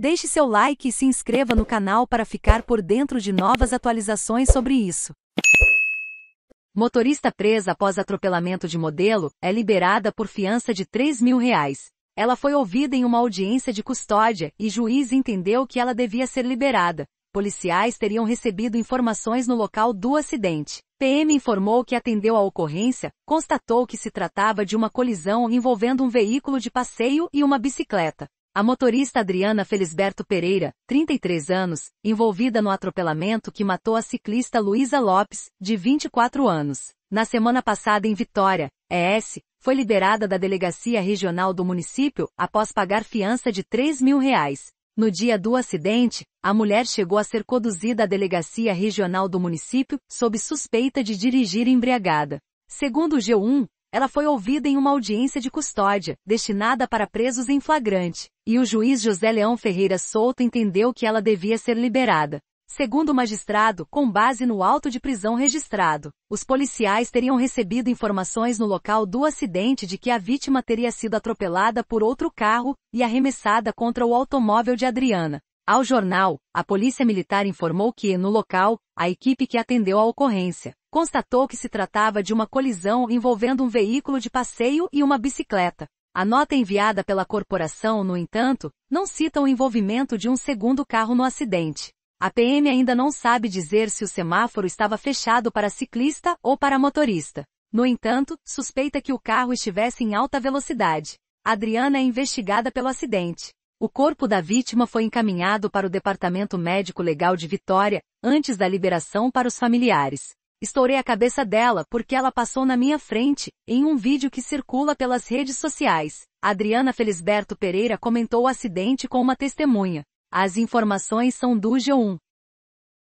Deixe seu like e se inscreva no canal para ficar por dentro de novas atualizações sobre isso. Motorista presa após atropelamento de modelo é liberada por fiança de 3 mil reais. Ela foi ouvida em uma audiência de custódia e juiz entendeu que ela devia ser liberada. Policiais teriam recebido informações no local do acidente. PM informou que atendeu a ocorrência, constatou que se tratava de uma colisão envolvendo um veículo de passeio e uma bicicleta. A motorista Adriana Felisberto Pereira, 33 anos, envolvida no atropelamento que matou a ciclista Luísa Lopes, de 24 anos, na semana passada em Vitória, ES, foi liberada da delegacia regional do município após pagar fiança de 3 mil reais. No dia do acidente, a mulher chegou a ser conduzida à delegacia regional do município sob suspeita de dirigir embriagada. Segundo o G1, ela foi ouvida em uma audiência de custódia, destinada para presos em flagrante, e o juiz José Leão Ferreira Souto entendeu que ela devia ser liberada. Segundo o magistrado, com base no auto de prisão registrado, os policiais teriam recebido informações no local do acidente de que a vítima teria sido atropelada por outro carro e arremessada contra o automóvel de Adriana. Ao jornal, a Polícia Militar informou que, no local, a equipe que atendeu a ocorrência Constatou que se tratava de uma colisão envolvendo um veículo de passeio e uma bicicleta. A nota enviada pela corporação, no entanto, não cita o envolvimento de um segundo carro no acidente. A PM ainda não sabe dizer se o semáforo estava fechado para ciclista ou para motorista. No entanto, suspeita que o carro estivesse em alta velocidade. Adriana é investigada pelo acidente. O corpo da vítima foi encaminhado para o Departamento Médico Legal de Vitória, antes da liberação para os familiares. Estourei a cabeça dela porque ela passou na minha frente, em um vídeo que circula pelas redes sociais. Adriana Felisberto Pereira comentou o acidente com uma testemunha. As informações são do G1.